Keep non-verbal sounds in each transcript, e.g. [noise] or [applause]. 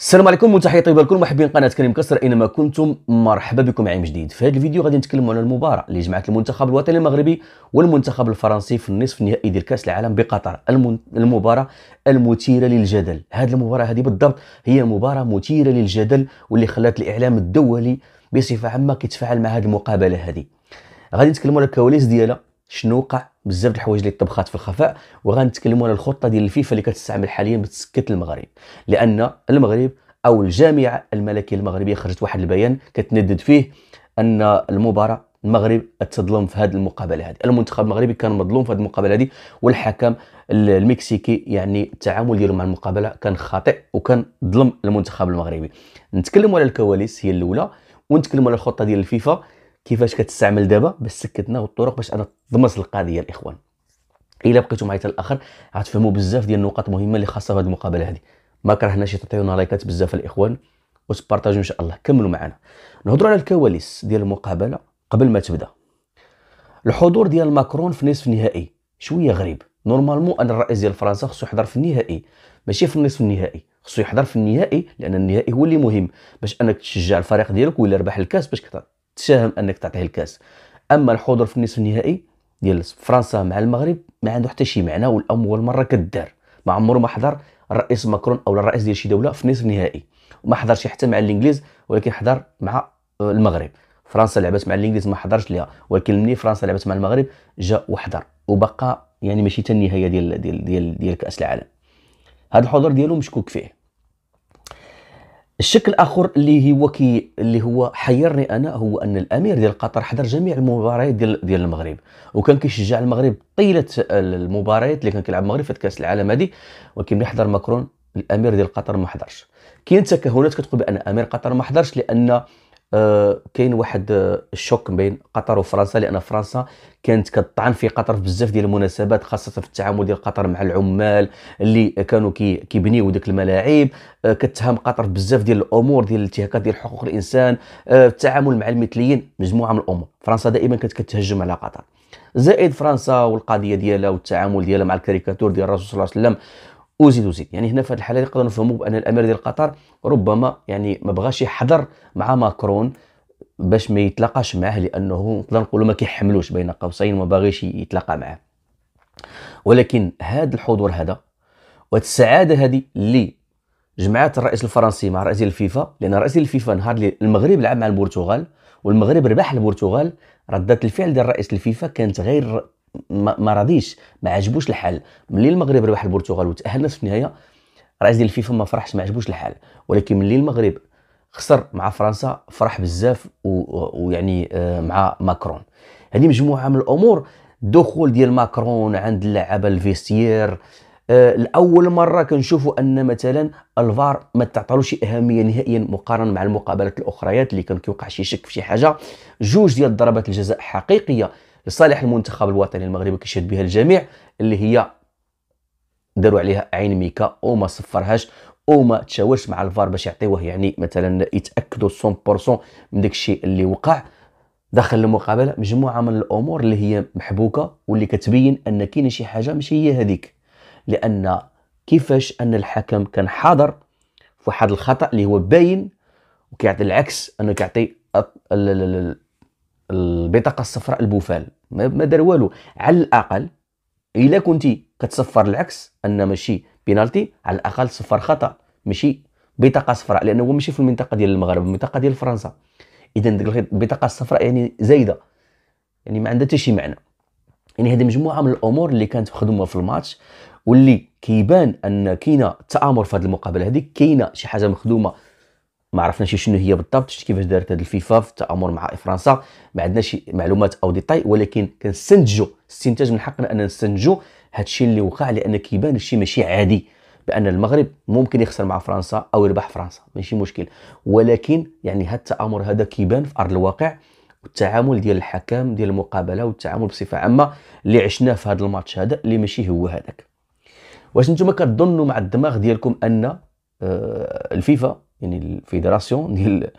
السلام عليكم وتحيه طيبه لكل محبين قناه كريم كسر اينما كنتم مرحبا بكم معي من جديد في هذا الفيديو غادي نتكلموا على المباراه اللي جمعت المنتخب الوطني المغربي والمنتخب الفرنسي في النصف النهائي ديال كاس العالم بقطر المباراه المثيره للجدل هذه المباراه هذه بالضبط هي مباراه مثيره للجدل واللي خلات الاعلام الدولي بصفه عامه كيتفاعل مع هذه المقابله هذه غادي نتكلموا على الكواليس ديالها شنو وقع بزاف د الحوايج اللي طبخات في الخفاء وغنتكلموا على الخطه ديال الفيفا اللي كتستعمل حاليا بتسكت المغرب لان المغرب او الجامعه الملكيه المغربيه خرجت واحد البيان كتندد فيه ان المباراه المغرب تظلم في هذه المقابله هذه المنتخب المغربي كان مظلوم في هذه المقابله هذه والحكم المكسيكي يعني التعامل ديالو مع المقابله كان خاطئ وكان ظلم المنتخب المغربي نتكلموا على الكواليس هي الاولى ونتكلموا على الخطه ديال الفيفا كيفاش كتستعمل دابا باش سكتنا والطرق باش انا تضمس القضيه الاخوان الا بقيتوا معايا حتى الاخر غتفهموا بزاف ديال النقاط مهمه اللي خاصه بهذه المقابله هذه ما كرهناش تعطيونا لايكات بزاف الاخوان وتبارطاجوا ان شاء الله كملوا معنا نهضروا على الكواليس ديال المقابله قبل ما تبدا الحضور ديال ماكرون في نصف النهائي شويه غريب نورمالمون ان الرئيس ديال فرنسا خصو يحضر في النهائي ماشي في النصف النهائي خصو يحضر في النهائي لان النهائي هو اللي مهم باش انك تشجع الفريق ديالك ولا ربح الكاس باش تساهم انك تعطيه الكاس اما الحضور في النصف النهائي ديال فرنسا مع المغرب ما عنده حتى شي معنى والاول مره كدار ما عمره ما حضر الرئيس ماكرون او الرئيس ديال شي دوله في نصف النهائي وما حضرش حتى مع الانجليز ولكن حضر مع آه، المغرب فرنسا لعبت مع الانجليز ما حضرش ليها ولكن ملي فرنسا لعبت مع المغرب جا وحضر وبقى يعني ماشي حتى النهايه ديال ديال ديال, ديال كاس العالم هذا الحضور ديالو مشكوك فيه الشكل الاخر اللي هو كي اللي هو حيرني انا هو ان الامير ديال قطر حضر جميع المباريات ديال ديال المغرب وكان كيشجع المغرب طيله المباريات اللي كان كيلعب المغرب في كاس العالم هذه ولكن ملي حضر ماكرون الامير ديال قطر ما حضرش كاين تكهنات كتقول بان امير قطر ما حضرش لان آه، كاين واحد آه، الشوك بين قطر وفرنسا لان فرنسا كانت كطعن في قطر في بزاف ديال المناسبات خاصه في التعامل ديال قطر مع العمال اللي كانوا كيبنيو ديك الملاعب آه، كتهم قطر في بزاف ديال الامور ديال الانتهاكات ديال حقوق الانسان التعامل مع المثليين مجموعه من الامور فرنسا دائما كانت كتهجم على قطر زائد فرنسا والقضيه ديالها والتعامل ديالها مع الكاريكاتور ديال الرسول صلى الله عليه وسلم وزيد وزيد يعني هنا في هذه الحاله نقدروا نفهموا بان الامير ديال قطر ربما يعني ما بغاش يحضر مع ماكرون باش ما يتلاقاش معاه لانه نقدر نقولوا ما كيحملوش بين قوسين وما باغيش يتلاقى معاه ولكن هذا الحضور هذا وهذه السعاده هذه اللي جمعات الرئيس الفرنسي مع رئيس الفيفا لان رئيس الفيفا نهار اللي المغرب لعب مع البرتغال والمغرب ربح البرتغال ردات الفعل ديال رئيس الفيفا كانت غير ما راضيش ما عجبوش الحال ملي المغرب ربح البرتغال وتاهلنا في النهايه رئيس ديال الفيفا ما فرحش ما عجبوش الحال ولكن ملي المغرب خسر مع فرنسا فرح بزاف ويعني آه، مع ماكرون هذه مجموعه من الامور دخول ديال ماكرون عند اللعابه الفيستير آه، لاول مره كنشوفوا ان مثلا الفار ما تعطلوش اهميه نهائيا مقارنه مع المقابلات الاخريات اللي كان كيوقع شي شك في شي حاجه جوج ديال ضربات الجزاء حقيقيه لصالح المنتخب الوطني المغربي كيشهد بها الجميع اللي هي داروا عليها عين ميكا وما صفرهاش وما تشاورش مع الفار باش يعطيوه يعني مثلا يتاكدوا 100% من داك الشيء اللي وقع داخل المقابله مجموعه من الامور اللي هي محبوكه واللي كتبين ان كاين شي حاجه ماشي هي هذيك لان كيفاش ان الحكم كان حاضر في واحد الخطا اللي هو باين وكيعطي العكس انه كيعطي البطاقه الصفراء البوفال ما دار والو على الاقل الا كنتي كتصفر العكس ان ماشي بينالتي على الاقل صفر خطا ماشي بطاقه صفراء لانه هو ماشي في المنطقه ديال المغرب المنطقه ديال فرنسا اذا ديك البطاقه الصفراء يعني زايده يعني ما عندها حتى شي معنى يعني هذه مجموعه من الامور اللي كانت مخدومه في الماتش واللي كيبان ان كاينه تامر في هذه المقابله هذه كاينه شي حاجه مخدومه ما عرفناش شنو هي بالضبط شفت كيفاش دارت هذه الفيفا في التامر مع فرنسا ما عندناش معلومات او ديتاي ولكن كنستنتجوا استنتاج من حقنا ان نستنتجوا هذا الشيء اللي وقع لان كيبان الشيء ماشي عادي بان المغرب ممكن يخسر مع فرنسا او يربح فرنسا ماشي مشكل ولكن يعني هذا التامر هذا كيبان في ارض الواقع والتعامل ديال الحكام ديال المقابله والتعامل بصفه عامه اللي عشناه في هذا الماتش هذا اللي ماشي هو هذاك واش نتوما كتظنوا مع الدماغ ديالكم ان آه، الفيفا يعني الفيدراسيون [laughs] ديال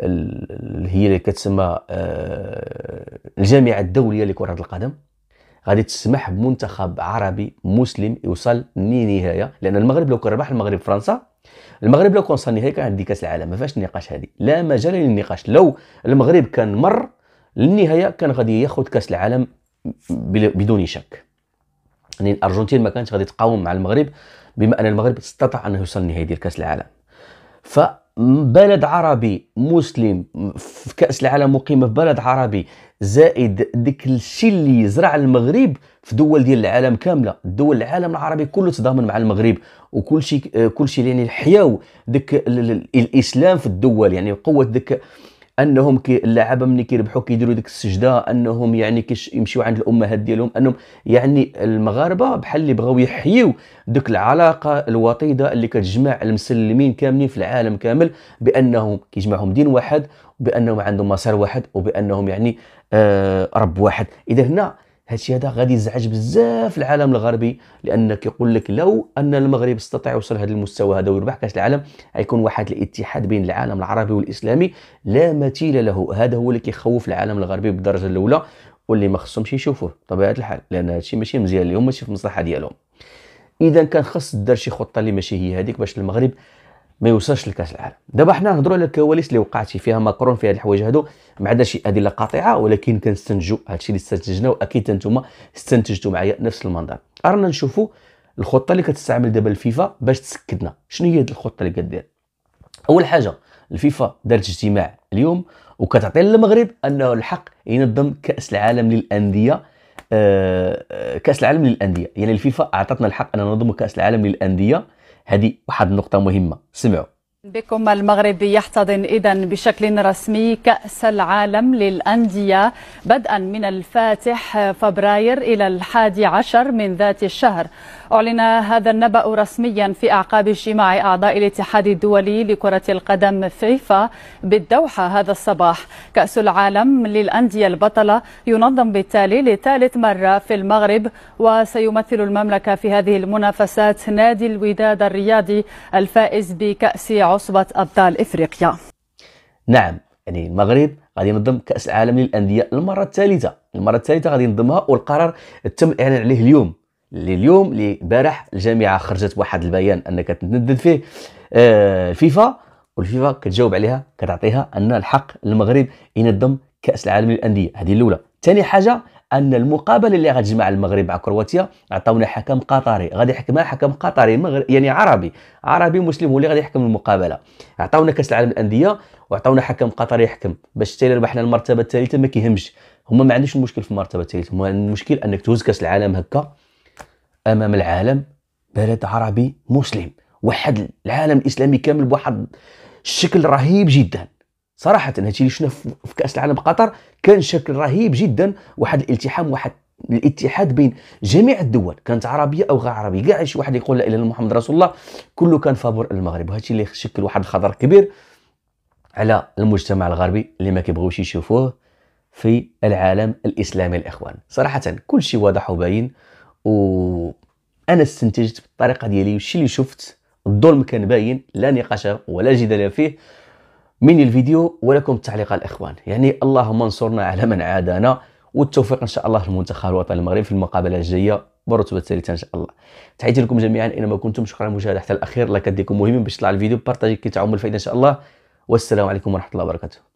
اللي هي اللي كتسمى آه، الجامعه الدوليه لكره القدم غادي تسمح بمنتخب عربي مسلم يوصل للنهايه لان المغرب لو كان ربح المغرب فرنسا المغرب لو كان وصل النهايه كان عندي كاس العالم ما فيهاش النقاش هذه لا مجال للنقاش لو المغرب كان مر للنهايه كان غادي ياخذ كاس العالم بدون شك يعني الارجنتين ما كانتش غادي تقاوم مع المغرب بما ان المغرب استطاع انه يوصل لنهايه ديال كاس العالم ف بلد عربي مسلم في كاس العالم مقيمه في بلد عربي زائد ديك الشيء اللي زرع المغرب في دول ديال العالم كامله دول العالم العربي كله تضامن مع المغرب وكل شيء كل شيء يعني حياو ديك الاسلام في الدول يعني قوه ديك انهم كي اللعابه ملي كيربحوا كيديروا ديك السجده انهم يعني كيمشيو عند الامهات ديالهم انهم يعني المغاربه بحال اللي بغاو يحيوا ديك العلاقه الوطيده اللي كتجمع المسلمين كاملين في العالم كامل بانهم كيجمعهم دين واحد بانهم عندهم مسار واحد وبانهم يعني آه رب واحد اذا هنا هادشي هذا غادي يزعج بزاف العالم الغربي لان كيقول لك لو ان المغرب استطاع يوصل هذا المستوى هذا ويربح كاس العالم غيكون واحد الاتحاد بين العالم العربي والاسلامي لا مثيل له هذا هو اللي كيخوف العالم الغربي بالدرجه الاولى واللي ما خصهمش يشوفوه بطبيعه الحال لان هادشي ماشي مزيان لهم ماشي في المصلحه ديالهم اذا كان خص دار شي خطه اللي ماشي هي هذيك باش المغرب ما يوصلش لكاس العالم دابا حنا نهضروا على الكواليس اللي وقعت فيها ماكرون في هذه الحوايج هادو ما عندها شي ادله قاطعه ولكن كنستنتجوا هادشي اللي استنتجناه واكيد انتم استنتجتوا معايا نفس المنظر ارنا نشوفوا الخطه اللي كتستعمل دابا الفيفا باش تسكتنا شنو هي الخطه اللي كدير اول حاجه الفيفا دارت اجتماع اليوم وكتعطي للمغرب انه الحق ينظم كاس العالم للانديه آه، آه، كاس العالم للانديه يعني الفيفا اعطتنا الحق ان ننظم كاس العالم للانديه هذه واحد النقطه مهمه سمعوا بكم المغرب يحتضن إذا بشكل رسمي كأس العالم للأندية بدءا من الفاتح فبراير إلى الحادي عشر من ذات الشهر أعلن هذا النبأ رسميا في أعقاب اجتماع أعضاء الاتحاد الدولي لكرة القدم فيفا بالدوحة هذا الصباح كأس العالم للأندية البطلة ينظم بالتالي لثالث مرة في المغرب وسيمثل المملكة في هذه المنافسات نادي الوداد الرياضي الفائز بكأس عصبة أبطال إفريقيا نعم يعني المغرب غادي ينظم كأس العالم للأندية المرة الثالثة المرة الثالثة غادي ينظمها والقرار تم الإعلان عليه اليوم لليوم اليوم اللي الجامعة خرجت واحد البيان أن كتندد فيه الفيفا آه، والفيفا كتجاوب عليها كتعطيها أن الحق للمغرب ينظم كأس العالم للأندية هذه الأولى ثاني حاجة ان المقابله اللي غتجمع المغرب مع كرواتيا عطاونا حكم قطري غادي يحكمها حكم قطري مغرب يعني عربي عربي مسلم هو اللي غادي يحكم المقابله عطاونا كاس العالم الانديه وعطاونا حكم قطري يحكم باش حتى ربحنا المرتبه الثالثه ما كيهمش هما ما عندوش المشكل في المرتبه الثالثه المشكل انك تهز كاس العالم هكا امام العالم بلد عربي مسلم وحد العالم الاسلامي كامل بواحد الشكل رهيب جدا صراحه هادشي اللي شفنا في كاس العالم قطر كان شكل رهيب جدا واحد الالتحام واحد الاتحاد بين جميع الدول كانت عربيه او غير عربيه كاع شي واحد يقول لا اله الا محمد رسول الله كله كان فابور المغرب وهادشي اللي شكل واحد الخطر كبير على المجتمع الغربي اللي ما كيبغيوش يشوفوه في العالم الاسلامي الاخوان صراحه كل شيء واضح وباين و انا استنتجت بالطريقه ديالي والشيء اللي شفت الظلم كان باين لا نقاش ولا جدال فيه من الفيديو ولكم التعليق الاخوان يعني اللهم انصرنا على من عادانا والتوفيق ان شاء الله للمنتخب الوطني المغربي في المقابله الجايه بالرتبه الثالثه ان شاء الله تحياتي لكم جميعا اينما كنتم شكرا على المشاهده حتى الاخير لايك ديالكم مهم باش يطلع الفيديو بارطاجي كي تعم الفائده ان شاء الله والسلام عليكم ورحمه الله وبركاته